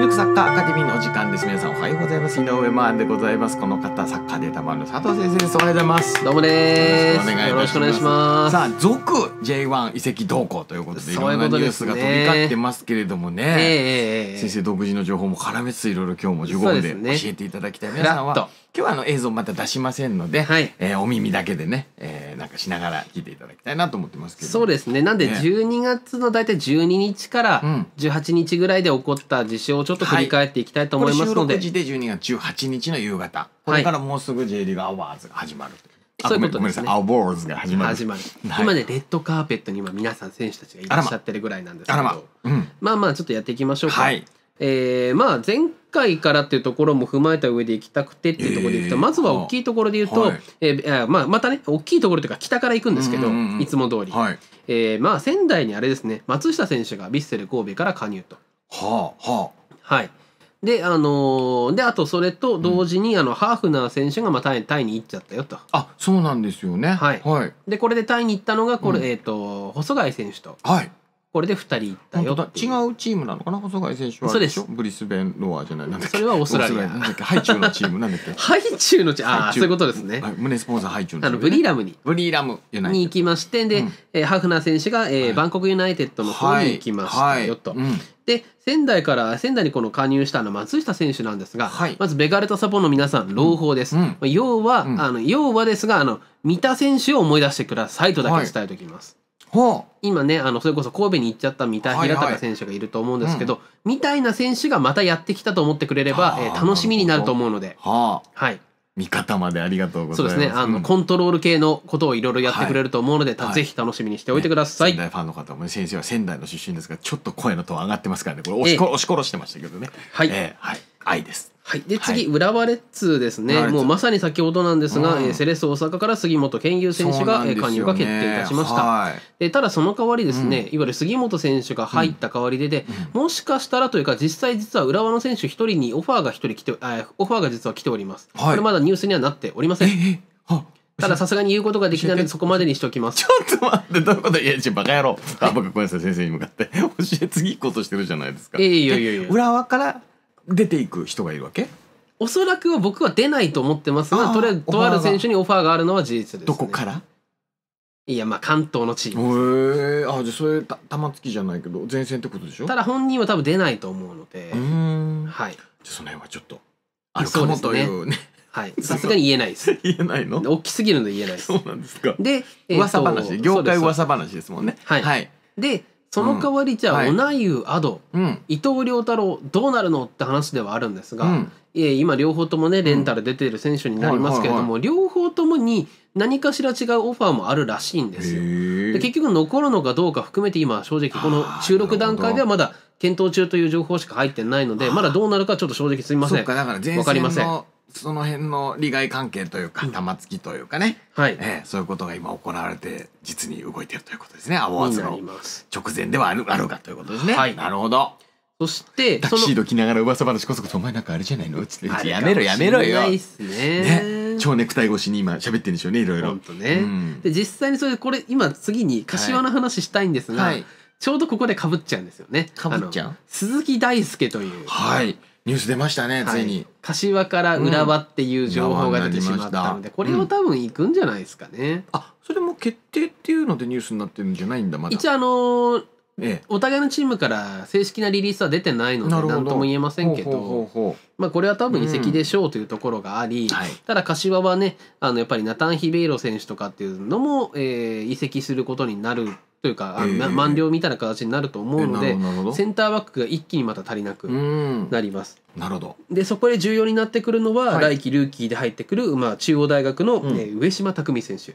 ミルク作家アカデミーのお時間です。皆さんおはようございます。井上真でございます。この方、サッカーでたまの佐藤先生です。おはようございます。どうもです。よろしくお願いします。さあ、続 J1 移籍動向ということで、いろんなニュースが飛び交ってますけれどもね。ねえー、先生独自の情報も絡めつつ、いろいろ今日も15分で教えていただきたい。皆さんは今日はあの映像また出しませんので、はい、えー、お耳だけでね、えー、なんかしながら聞いていただきたいなと思ってますけどそうですねなんで12月の大体12日から18日ぐらいで起こった事象をちょっと振り返っていきたいと思いますので、はい、時で12月18日の夕方これからもうすぐ J リーグアワーズが始まるそういうことですね。アボーズが始まる。始まる。今ね、レッドカーペットに今皆さん選手たちがいらっしゃってるぐらいなんですけど、あまあまあ、うん、まあまあちょっとやっていきましょうか。はい、えー、まあ前回からっていうところも踏まえた上で行きたくてっていうところでいくと、まずは大きいところで言うと、はい、えー、まあ、またね大きいところというか北から行くんですけど、いつも通り、はい、えー、まあ、仙台にあれですね松下選手がヴィッセル神戸から加入と。はあはあ、はいで、あのー、で、あとそれと同時に、うん、あの、ハーフナー選手が、まタイ、に行っちゃったよと。あ、そうなんですよね。はい。はい、で、これでタイに行ったのが、これ、うん、えと、細貝選手と。はい。これで2人いったよ違うチームなのかな細貝選手はそうでょブリスベンロアじゃないなんそれはオーストラリアハイチュウのチームなんだっけ ハイチュウのチームああそういうことですね胸スポンサーハイチュウの、チームブリーラムにブリーラムに行きましてで、うん、ハフナー選手が、えー、バンコクユナイテッドの方に行きましたよと、はいはいうんで仙台から仙台にこの加入したの松下選手なんですが、はい、まずベガルタサポの皆さん朗報です、うんうん、要は、うん、あの要はですがあの三田選手を思い出してくださいとだけ伝えておきます、今ねあのそれこそ神戸に行っちゃった三田平高選手がいると思うんですけど、みたいな選手がまたやってきたと思ってくれれば、えー、楽しみになると思うので、はあ、はい、見方までありがとうございます。そうですね。あの、うん、コントロール系のことをいろいろやってくれると思うので、はい、ぜひ楽しみにしておいてください、ね、仙台ファンの方も、ね、先生は仙台の出身ですが、ちょっと声のトーン上がってますからね。これ押しえー、し殺してましたけどね。はい。えー、はい。愛です。はい、で次、浦和レッズですね、もうまさに先ほどなんですが、うん、セレッソ大阪から杉本健雄選手が、ね、加入が決定いたしました、はい、でただその代わりですね、うん、いわゆる杉本選手が入った代わりでで、うん、もしかしたらというか実際実は浦和の選手1人にオファーが1人来てオファーが実は来ております、はい、これまだニュースにはなっておりませんたださすがに言うことができないのでそこまでにしておきますちょっと待ってどういうこといやちょバカ野郎あ僕ごめんなさい先生に向かって 教え次行こうとしてるじゃないですかいやいやいやいや浦和から出ていく人がいるわけおそらくは僕は出ないと思ってますが、とりあえず、とある選手にオファーがあるのは事実です、ね。どこからいや、まあ、関東のチへえーあじゃあそれた玉突きじゃないけど前線ってことでしょただ本人は多分出ないと思うのでう、ーんじゃあその辺はちょっとあるかもというねはい。さすがに言えないです。言えないの大きすぎるので言えないですそ。うなんですかで、えー噂話業界噂話ですもんねはい、はいで、その代わりじゃあ、うなゆアド伊藤亮太郎どうなるのって話ではあるんですが、うん、今両方ともねレンタル出てる選手になりますけれども、両方ともに何かしら違うオファーもあるらしいんですよ。で結局残るのかどうか含めて今正直この収録段階ではまだ検討中という情報しか入ってないのでまだどうなるかちょっと正直すみません。わかりません。その辺の利害関係というか、玉突きというかね、はい、えー、そういうことが今行われて実に動いてるということですねアボアズの直前ではあるあるがということですね。はい、なるほどそしてタキシード着ながら噂話こそこそお前なんかあれじゃないのつってやめろやめろよ。ないっすねね超ネクタイ越しに今喋ってるんでしょうねいろいろ。ねうん、で実際にそれこれ今次に柏の話したいんですが、はい、ちょうどここでかぶっちゃうんですよね。かっちゃう鈴木大輔という、はい、ニュース出ましたね、ついに柏から浦和っていう情報が出てしまったので、これも多分行くんじゃないですかね、あそれも決定っていうのでニュースになってるんじゃないんだまだ一応あのええ、お互いのチームから正式なリリースは出てないので何とも言えませんけどまあこれは多分移籍でしょうというところがあり、うんただ柏はねあのやっぱりナタン・ヒベイロ選手とかっていうのも、えー、移籍することになるというか、えー、満了みたいな形になると思うので、えー、センターバックが一気にまた足りなくなります。なるほどでそこで重要になってくるのは、はい、来季ルーキーで入ってくる、まあ、中央大学の、うん、上島匠選手。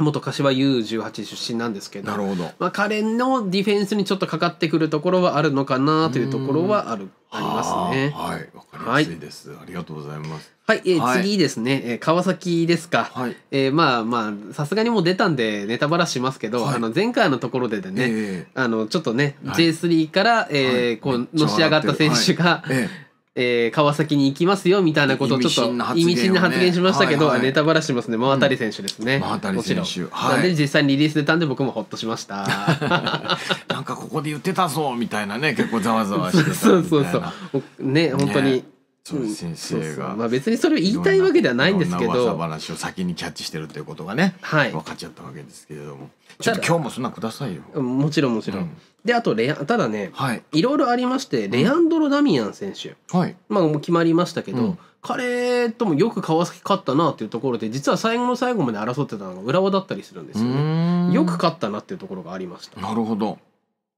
元柏 U18 出身なんですけどなるほど、まあ、彼のディフェンスにちょっとかかってくるところはあるのかなというところはあるありますね。はい、わかりやすいです、はい、ありがとうございます。はい、えー、はい、次ですね、えー、川崎ですか。はい、えー、まあまあさすがにもう出たんでネタバラしますけど、はい、あの前回のところででね、えー、あのちょっとね、はい、J3 から、えーこうのし上がった選手が、えーえー、川崎に行きますよみたいなことをちょっと意味深な発言しましたけど、ネタバラしますね真渡選手ですね、真渡選手、んで実際にリリース出たんで僕もほっとしました なんかここで言ってたぞみたいなね結構ざわざわしてたみたいな そうそうそうね本当に、ね先生がまあ、別にそれを言いたいわけではないんですけど噂話を先にキャッチしてるということがね、はい、分かっちゃったわけですけれどもちょっと今日もそんなくださいよもちろんもちろん、うん、であとレただね、はい、いろいろありましてレアンドロ・ダミアン選手、うん、まあ、もう決まりましたけど、うん彼ともよく川崎勝ったなっていうところで実は最後の最後まで争ってたのが浦和だったりするんですよねよく勝ったなっていうところがありましたなるほど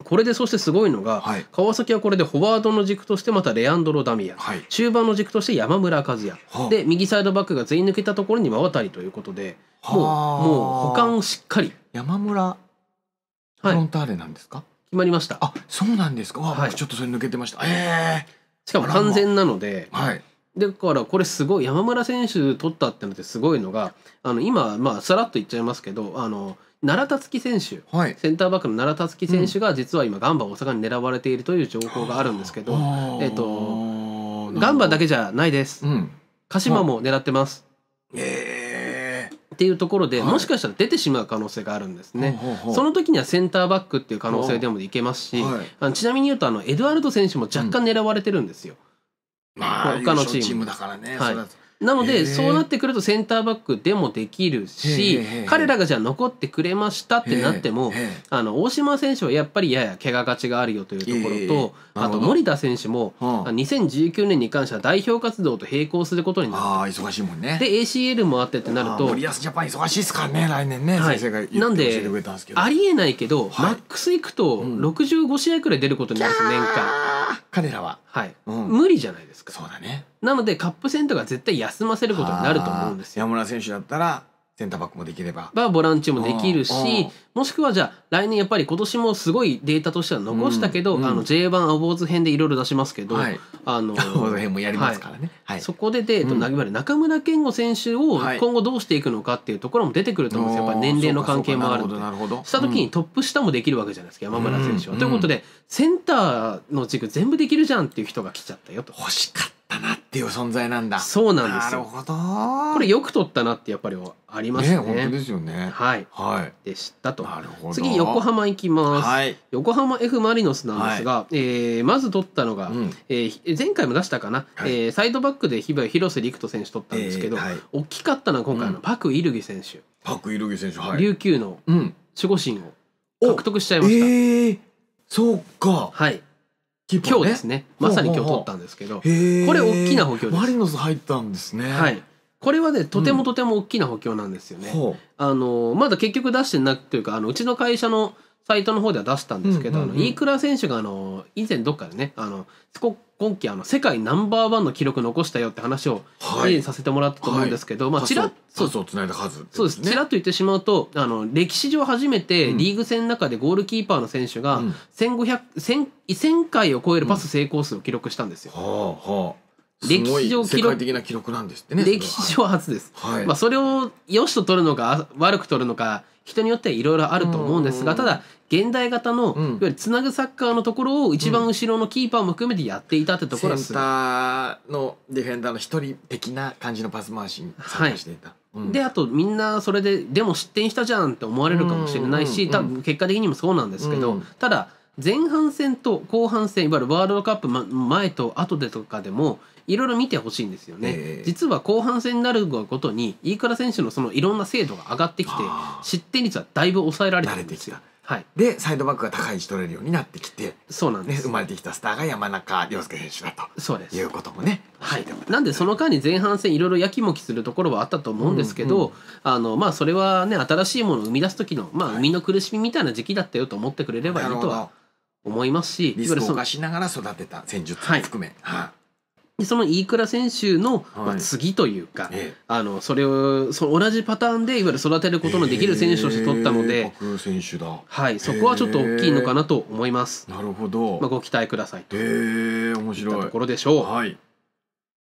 これでそしてすごいのが、はい、川崎はこれでフォワードの軸としてまたレアンドロ・ダミアン、はい、中盤の軸として山村和也、はあ、で右サイドバックが全員抜けたところに真渡ということで、はあ、もうもう保管しっかり山村フロンターレなんですか、はい、決まりましたあそうなんですか、はい、ちょっとそれ抜けてました、えー、しかも完全なので、はい、だからこれすごい山村選手取ったってのってすごいのがあの今まあさらっと言っちゃいますけどあの奈良田月選手、はい、センターバックの奈良達月選手が実は今ガンバ大阪に狙われているという情報があるんですけど、うん、えっとガンバだけじゃないです、うん、鹿島も狙ってます。えー、っていうところで、はい、もしかしたら出てしまう可能性があるんですね、その時にはセンターバックっていう可能性でもいけますし、はい、あのちなみに言うとあのエドワルド選手も若干狙われてるんですよ、うんまあ、他のチームだからね、はい、なのでそうなってくるとセンターバックでもできるし彼らがじゃあ残ってくれましたってなってもあの大島選手はやっぱりやや怪我勝ちがあるよというところとあと森田選手も2019年に関しては代表活動と並行することになるあ忙しいもんねで ACL もあってってなると森保ジャパン忙しいですからね来年ね、はい、先生が言って教えてくれたんですけどありえないけど、はい、マックスいくと65試合くらい出ることになるんです年間彼らははい、うん、無理じゃないですかそうだねなのでカップ戦とか絶対休ませることになると思うんですよ山村選手だったらセンターバックもできれば。ボランチもできるし、もしくはじゃあ来年やっぱり今年もすごいデータとしては残したけど、うんう J1 アボーズ編でいろいろ出しますけど、はい、あのアボーズ編もやりますからね。はい、そこでで、えっと、る中村健吾選手を今後どうしていくのかっていうところも出てくると思うんですよ。やっぱり年齢の関係もあるので。した時にトップ下もできるわけじゃないですか、山村選手は。うん、ということで、センターの軸全部できるじゃんっていう人が来ちゃったよと。欲しかった。ったなっていう存在なんだそうなんですよなるほどこれよく撮ったなってやっぱりはありますねね本当ですよねはい、はい、でしたとなるほど次横浜行きます、はい、横浜 F・ マリノスなんですが、はい、えー、まず撮ったのが、うん、えー、前回も出したかな、はい、えー、サイドバックで広瀬陸斗選手撮ったんですけど、えーはい、大きかったのは今回のパク・イルギ選手、うん、パク・イルギ選手、はい、琉球の守護神を獲得しちゃいました、えー、そうかはい今日ですねまさに今日取ったんですけどこれ大きな補強ですマリノス入ったんですねはいこれはねとてもとても大きな補強なんですよね、うん、あのまだ結局出してなくというかあのうちの会社のサイトの方では出したんですけど、あの飯倉選手があの以前どっかでねあの今季あの世界ナンバーワンの記録残したよって話を以前させてもらったと思うんですけど、はい、まあちらっとそうです、ね、ちらっと言ってしまうとあの歴史上初めてリーグ戦の中でゴールキーパーの選手が1500、1 0 1000回を超えるパス成功数を記録したんですよ。うんはあはあ歴史上記録的な記録なんですってね歴史上初です、はい、まあ、それを良しと取るのか悪く取るのか人によってはいろいろあると思うんですが、ただ現代型の、いわゆるつなぐサッカーのところを一番後ろのキーパーも含めてやっていたってところはセンターのディフェンダーの一人的な感じのパス回しに参加していた。はいであとみんなそれででも失点したじゃんって思われるかもしれないし、多分結果的にもそうなんですけど、ただ前半戦と後半戦いわゆるワールドカップ前と後でとかでもいろいろ見てほしいんですよね、えー、実は後半戦になるごとに飯倉選手のそのいろんな精度が上がってきて失点率はだいぶ抑えられてるんですよ。はい、でサイドバックが高い位置取れるようになってきてそうなんです、ね、生まれてきたスターが山中涼介選手だとそうですいうこともね、はい、なんでその間に前半戦いろいろやきもきするところはあったと思うんですけど、うんうん、あのまあ、それはね新しいものを生み出す時の、まあ、生みの苦しみみたいな時期だったよと思ってくれればいいとは思いますし、リスクを冒しながら育てた戦術含め、はい、はあ、その飯倉選手の、まあ、次というか、ええ、あのそれをそ同じパターンでいわゆる育てることのできる選手として取ったので、えー、はい、そこはちょっと大きいのかなと思います。えー、なるほど、まあ、ご期待くださいと面白いところでしょう。はい、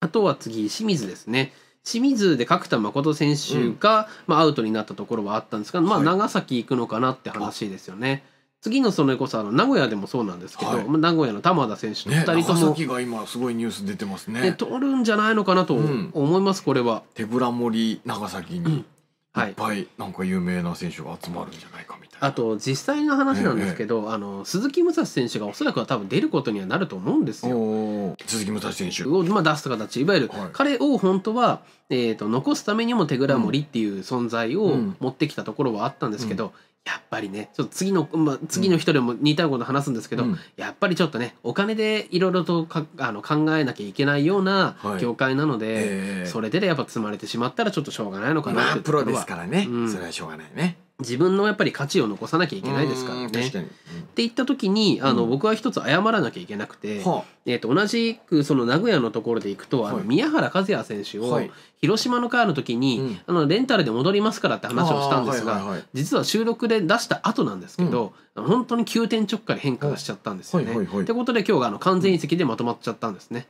あとは次清水ですね。清水で角田誠選手が、うん、まあ、アウトになったところはあったんですが、まあ、長崎行くのかなって話ですよね。はい次のそれこそあの名古屋でもそうなんですけど、はい名古屋の玉田選手の2人とも、崎が今すごいニュース出てますね取るんじゃないのかなと思います、これは。手ぶら森長崎にいっはぱいなんか有名な選手が集まるんじゃないかみたいな。あと実際の話なんですけど、あの鈴木武蔵選手がおそらくは多分出ることにはなると思うんですよ。鈴木武蔵選手。をまあ、出す形いわゆる彼を本当は、えー、と残すためにも手ら森っていう存在を持ってきたところはあったんですけど、やっぱりねちょっと次の、まあ、次の人でも似たようなこと話すんですけど、うん、やっぱりちょっとねお金でいろいろとかあの考えなきゃいけないような業界なので、はいえー、それでやっぱ積まれてしまったらちょっとしょうがないのかなって、まあ、プロですからね、うん、それはしょうがないね。自分のやっぱり価値を残さなきゃいけないですからね。って言った時にあの、僕は一つ謝らなきゃいけなくて、えー、と同じくその名古屋のところで行くと、あの宮原和也選手を広島のカーの時に、あのレンタルで戻りますからって話をしたんですが、実は収録で出した後なんですけど、本当に急転直下で変化がしちゃったんですよね。ってことで今日があの完全移籍でまとまっちゃったんですね。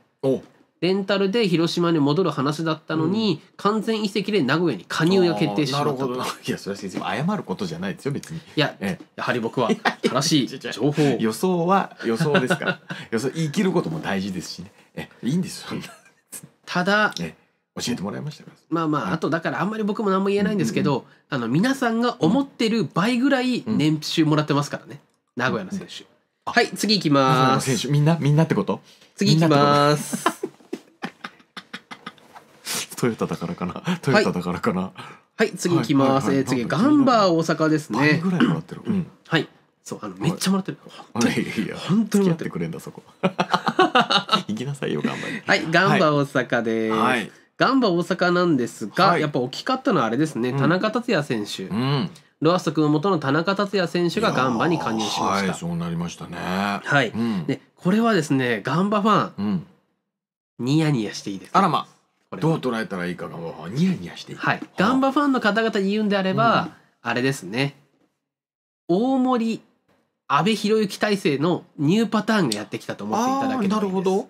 レンタルで広島に戻る話だったのに、完全移籍で名古屋に加入が決定ししたとなるほど いやそれは先生謝ることじゃないですよ別にいや、ええ、やはり僕は 正しい情報予想は予想ですから 予想言い切ることも大事ですしねえいいんですよただ、教えてもらいましたからまあまあ、はい、あとだからあんまり僕も何も言えないんですけど、うんうん、あの皆さんが思ってる倍ぐらい年収もらってますからね、名古屋の選手、うんはい次いきますみんなみんなってこと次いきますトヨタだからかな。トヨタだからかな。はい、次いきます。え次ガンバー大阪ですね。ぐらいもらってる。はい。そうあのめっちゃもらってる。本当に。いや本当にもってくれんだそこ。行きなさいよガンバはい、ガンバ大阪です。はい、ガンバ大阪なんですが、やっぱ大きかったのはあれですね。田中達也選手。うん。ロアスト君元の田中達也選手がガンバに加入しました。そうなりましたね。はい。でこれはですねガンバファン、ニヤニヤしていいです。あらま。どう捉えたらいいかがもうニヤニヤしていはいガンバファンの方々に言うんであれば、あれですね大森安倍博之体制のニューパターンがやってきたと思っていただければいいですなるほど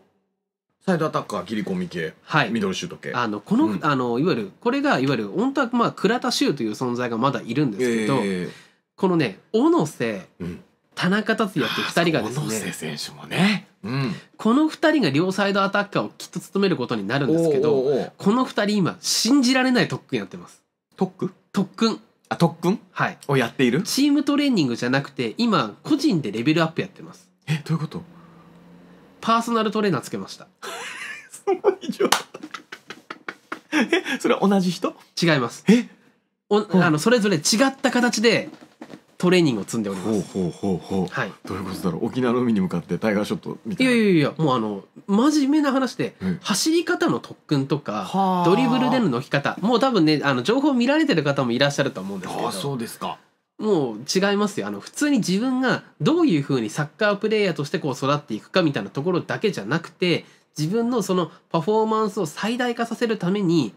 サイドアタッカー切り込み系、はい、ミドルシュート系あのこの、うんあのいわゆるこれがいわゆる本当はまあ倉田修という存在がまだいるんですけど、えーこのね小野瀬、うん田中達也っていう二人がで小野瀬選手もねうんこの2人が両サイドアタッカーをきっと務めることになるんですけどおおおこの2人今信じられない特訓やってます特訓特訓あ特訓はいをやっているチームトレーニングじゃなくて今個人でレベルアップやってますえどういうことパーソナルトレーナーつけました えそれは同じ人違いますえおあのそれぞれ違った形でトレーニングを積んでおりますほうほうほうほう、はい、どういうことだろう沖縄の海に向かってタイガーショットみたいないやいやいやもうあの真面目な話で走り方の特訓とかドリブルでの乗き方もう多分ねあの情報を見られてる方もいらっしゃると思うんですけどあそうですかもう違いますよあの普通に自分がどういうふうにサッカープレーヤーとしてこう育っていくかみたいなところだけじゃなくて自分のそのパフォーマンスを最大化させるために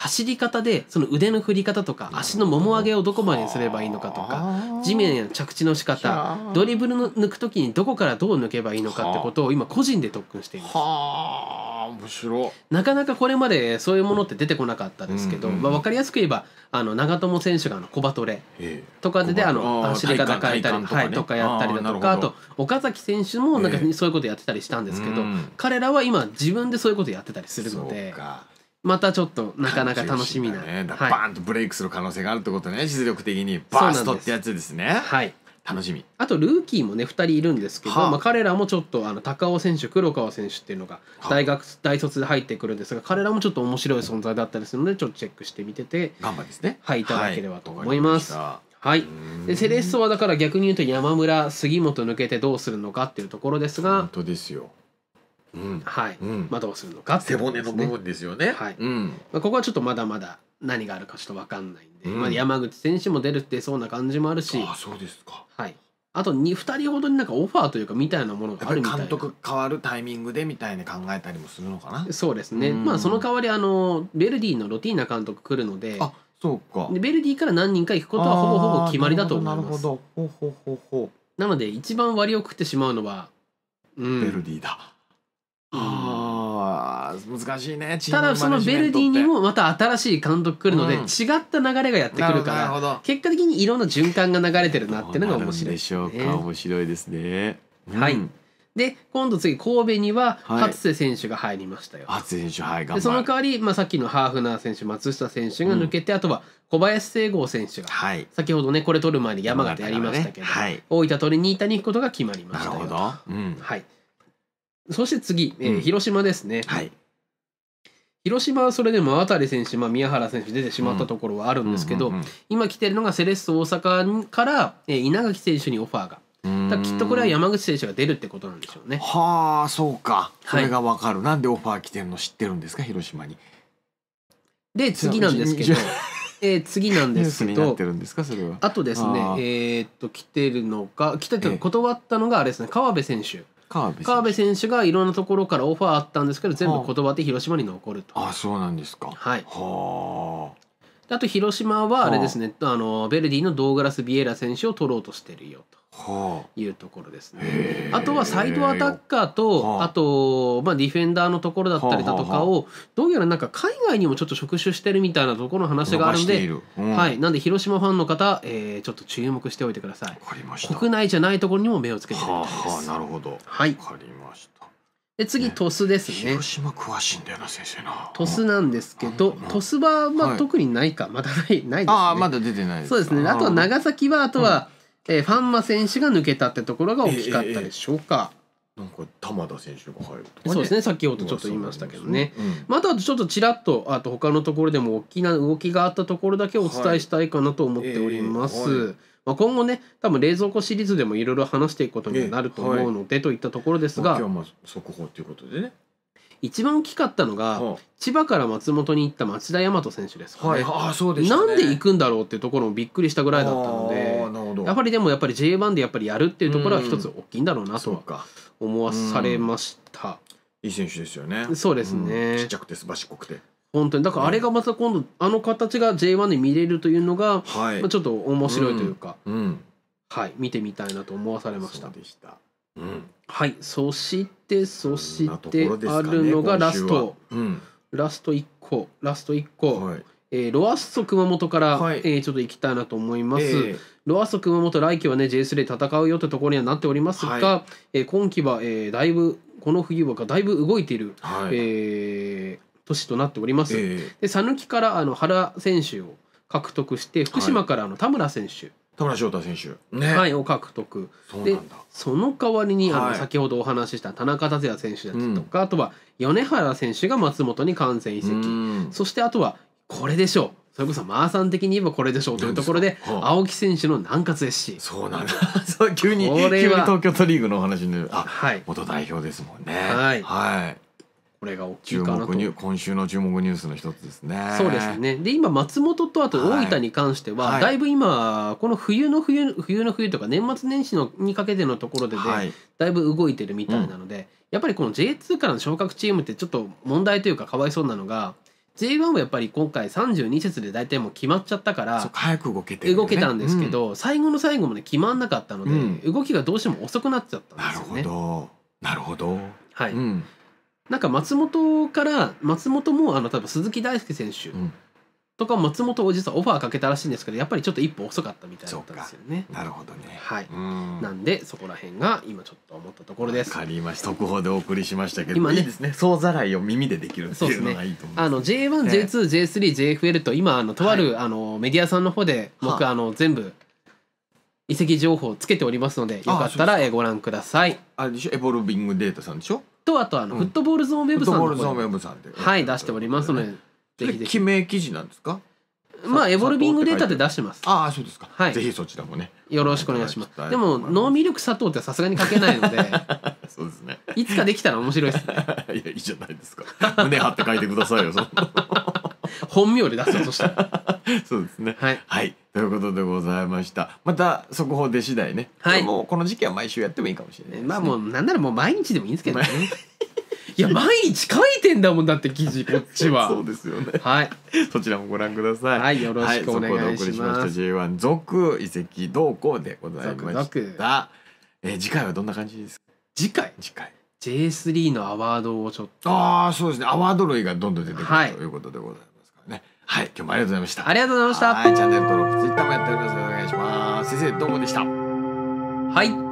走り方でその腕の振り方とか足のもも上げをどこまでにすればいいのかとか地面への着地の仕方ドリブルの抜く時にどこからどう抜けばいいのかってことを今個人で特訓しています面白なかなかこれまでそういうものって出てこなかったですけど、うんうん、まあ、分かりやすく言えばあの長友選手があのコバトレとかでであの走り方変えたりとか,、とかやったりだとかあと岡崎選手もなんかそういうことやってたりしたんですけど、彼らは今自分でそういうことやってたりするので。またちょっとなかなか楽しみな、ね、バーンとブレイクする可能性があるってことね、はい、実力的にバーストってやつですねはい楽しみあとルーキーもね2人いるんですけど、はあ、まあ、彼らもちょっとあの高尾選手黒川選手っていうのが大学、はあ、大卒で入ってくるんですが彼らもちょっと面白い存在だったりするのでちょっとチェックしてみてて頑張ですねはいいただければと思います、はいはい、でセレッソはだから逆に言うと山村杉本抜けてどうするのかっていうところですが本当ですよはい、まあ、どうするのかって背骨の部分ですよね。はいうんまあ、ここはちょっとまだまだ何があるかちょっと分かんないんで、うんまあ、山口選手も出るってそうな感じもあるしああそうですか。はい、あと 2, 人ほどになんかオファーというかみたいなものがあるみたいな監督変わるタイミングでみたいに考えたりもするのかな。そうですね、うんまあその代わりあのベルディのロティーナ監督来るのであそうか。でベルディから何人か行くことはほぼほぼ決まりだと思いますなるほど。ほうほうほうほう。ので一番割を食ってしまうのは、うん、ベルディだ。あ難しいねただそのベルディにもまた新しい監督来るので、違った流れがやってくるからなるほど結果的にいろんな循環が流れてるなっていうのが面白いででしょうか面白いですね。はいで今度次神戸には初瀬選手が入りましたよ、初選手はいでその代わり、まあ、さっきのハーフナー選手松下選手が抜けて、あとは小林聖剛選手がはい。先ほどねこれ取る前に山形やりましたけど、ねはい大分トリニーたに行くことが決まりました。たよほど。うん。はい、そして次、えーうん、広島ですね。はい、広島はそれでも渡選手、まあ、宮原選手出てしまったところはあるんですけど、今来てるのがセレッソ大阪から、えー、稲垣選手にオファーが。だきっとこれは山口選手が出るってことなんでしょうね。はあそうかそれがわかる、はい、なんでオファー来てるの知ってるんですか広島に。で次なんですけど。えー、次なんですけどあとですねえっと来てるのか来てど、断ったのがあれですね川辺選手川辺選手がいろんなところからオファーあったんですけど全部言葉で広島に残るとあそうなんですかはいはああと広島はあれですね、あのベルディのドーガラス・ビエラ選手を取ろうとしてるよというところですね。あとはサイドアタッカーと、あと、まあ、ディフェンダーのところだったりだとかを、どうやらなんか海外にもちょっと触手してるみたいなところの話があるんで、うん、はい、なんで広島ファンの方、えー、ちょっと注目しておいてください。国内じゃないところにも目をつけてみたいです。はあはあ、なるほど。はい。かりました。で次鳥栖ですね広島詳しいんだよな先生な鳥栖なんですけど鳥栖はまあ特にないか、まだないないですねああまだ出てないそうですねあとは長崎はあとは、うえファンマ選手が抜けたってところが大きかったでしょうか、なんか玉田選手が入るとか、ね、そうですね先ほどちょっと言いましたけどね、うん、まあ、あとはちょっとちらっとあと他のところでも大きな動きがあったところだけお伝えしたいかなと思っております、はいえーはいまあ、今後ね多分冷蔵庫シリーズでもいろいろ話していくことになると思うので、といったところですが、まあ、今日はまあ速報ということでね一番大きかったのが、はあ、千葉から松本に行った町田大和選手ですかね。はい、あそうでね、なんで行くんだろうっていうところもびっくりしたぐらいだったので、やっぱりでもやっぱり J1 でやっぱりやるっていうところは一つ大きいんだろうなと思わされました。いい選手ですよね。そうですね。ちっちゃくてばしっこくて。本当にだからあれがまた今度あの形が J1 で見れるというのが、はい、まあ、ちょっと面白いというか、うん、うん、はい、見てみたいなと思わされました。したうん、はいそしてそしてあるのがラスト、うん、ラスト1個ラスト1個、はい、えー、ロアッソ熊本から、はい、えー、ちょっと行きたいなと思います。えーロアッソ熊本来季はね J3 で戦うよってところにはなっておりますが、はい、えー、今季は、えー、だいぶこの冬はだいぶ動いている、はい、えー年となっております。えで讃岐からあの原選手を獲得して福島からあの田村選手、田村翔太選手、ねはい、を獲得そでその代わりにあの、はい先ほどお話しした田中達也選手だったりとか、あとは米原選手が松本に完全移籍、そしてあとはこれでしょうそれこそマーさん的に言えばこれでしょうというところではあ青木選手の南葛 SC そうなんだ そう急にこ急には東京都リーグのお話になるあはい元代表ですもんねはいはいこれが大きいかなと今週の注目ニュースの一つですねそうですねで今松本とあと大分に関しては、はい、だいぶ今この冬の冬冬の冬とか年末年始のにかけてのところで、ねはい、だいぶ動いてるみたいなので、うん、やっぱりこの J2 からの昇格チームってちょっと問題というかかわいそうなのが J1 はやっぱり今回32節で大体もう決まっちゃったから早く動けて、ね、動けたんですけど、うん、最後の最後まで決まんなかったので、うん、動きがどうしても遅くなっちゃったんですよね。なるほどなるほど、はい、うんなんか松本から松本もあの例えば鈴木大輔選手とか松本を実はオファーかけたらしいんですけどやっぱりちょっと一歩遅かったみたいだったんですよね。なるほどね。はい。なんでそこら辺が今ちょっと思ったところです。わかりました特報でお送りしましたけど今ねいいですね総ざらいを耳でできるっていうのがいいと思いますあの J1、ね J2、J3、JFL と今あのとある、あのメディアさんの方で僕、あの全部遺跡情報をつけておりますのでよかったらえご覧ください。あれでしょエボルビングデータさんでしょとあとあの、フットボールゾーンウェブさんのフットボールゾーンウェブさんではい出しておりますので、ぜひ記名記事なんですかまあエボルビングデータで出してますああそうですか、はいぜひそちらもねよろしくお願いしますでも脳ミルク砂糖ってさすがに書けないので そうですねいつかできたら面白いですね いやいいじゃないですか胸張って書いてくださいよそ本名で出すよそしたら そうですねはい、はいということでございましたまた速報で次第ね、はい、もうこの時期は毎週やってもいいかもしれない、ね、まあもうなんならもう毎日でもいいんですけどね いや毎日書いてんだもんだって記事こっちはそうですよねはいそちらもご覧くださいはいよろしくお願いします、はい、J1 続移籍動向でございましたえー、次回はどんな感じですか次回次回 J3 のアワードをちょっとああそうですねアワード類がどんどん出てくる、はい、ということでございますはい、今日もありがとうございました。ありがとうございました。はい、チャンネル登録、ツイッターもやっておりますのでお願いします。先生、どうもでした。はい。